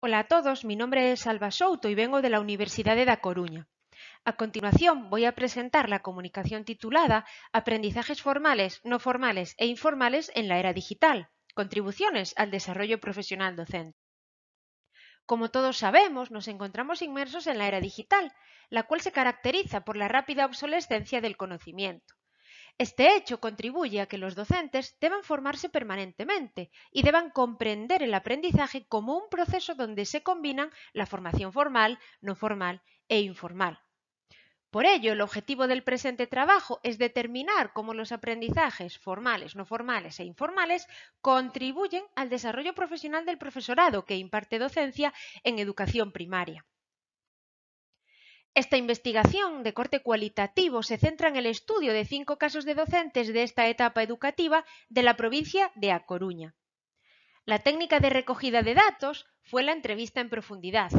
Hola a todos, mi nombre es Alba Souto y vengo de la Universidad de Da Coruña. A continuación voy a presentar la comunicación titulada Aprendizajes formales, no formales e informales en la era digital, contribuciones al desarrollo profesional docente. Como todos sabemos, nos encontramos inmersos en la era digital, la cual se caracteriza por la rápida obsolescencia del conocimiento. Este hecho contribuye a que los docentes deban formarse permanentemente y deban comprender el aprendizaje como un proceso donde se combinan la formación formal, no formal e informal. Por ello, el objetivo del presente trabajo es determinar cómo los aprendizajes formales, no formales e informales contribuyen al desarrollo profesional del profesorado que imparte docencia en educación primaria. Esta investigación, de corte cualitativo, se centra en el estudio de cinco casos de docentes de esta etapa educativa de la provincia de A Coruña. La técnica de recogida de datos fue la entrevista en profundidad.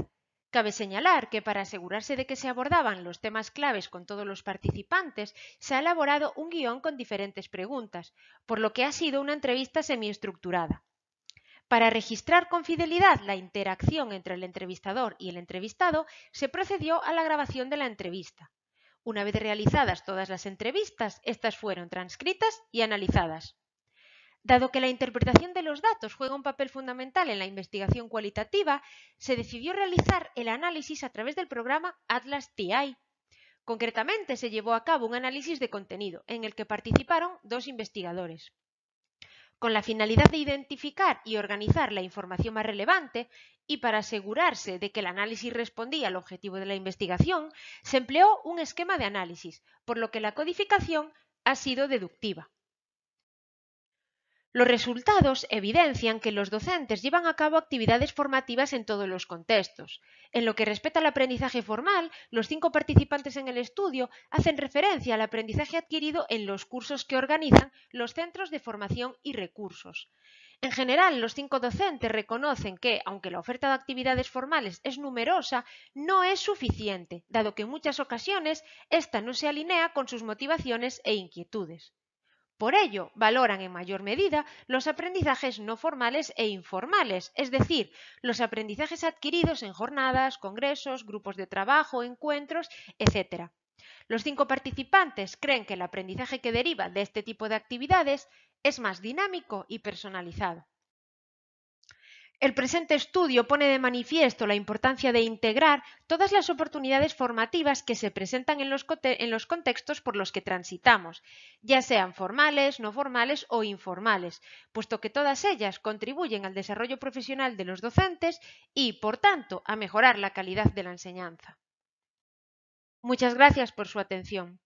Cabe señalar que para asegurarse de que se abordaban los temas claves con todos los participantes, se ha elaborado un guión con diferentes preguntas, por lo que ha sido una entrevista semiestructurada. Para registrar con fidelidad la interacción entre el entrevistador y el entrevistado, se procedió a la grabación de la entrevista. Una vez realizadas todas las entrevistas, estas fueron transcritas y analizadas. Dado que la interpretación de los datos juega un papel fundamental en la investigación cualitativa, se decidió realizar el análisis a través del programa Atlas TI. Concretamente, se llevó a cabo un análisis de contenido en el que participaron dos investigadores con la finalidad de identificar y organizar la información más relevante y para asegurarse de que el análisis respondía al objetivo de la investigación, se empleó un esquema de análisis, por lo que la codificación ha sido deductiva. Los resultados evidencian que los docentes llevan a cabo actividades formativas en todos los contextos. En lo que respecta al aprendizaje formal, los cinco participantes en el estudio hacen referencia al aprendizaje adquirido en los cursos que organizan los centros de formación y recursos. En general, los cinco docentes reconocen que, aunque la oferta de actividades formales es numerosa, no es suficiente, dado que en muchas ocasiones esta no se alinea con sus motivaciones e inquietudes. Por ello, valoran en mayor medida los aprendizajes no formales e informales, es decir, los aprendizajes adquiridos en jornadas, congresos, grupos de trabajo, encuentros, etc. Los cinco participantes creen que el aprendizaje que deriva de este tipo de actividades es más dinámico y personalizado. El presente estudio pone de manifiesto la importancia de integrar todas las oportunidades formativas que se presentan en los, contextos por los que transitamos, ya sean formales, no formales o informales, puesto que todas ellas contribuyen al desarrollo profesional de los docentes y, por tanto, a mejorar la calidad de la enseñanza. Muchas gracias por su atención.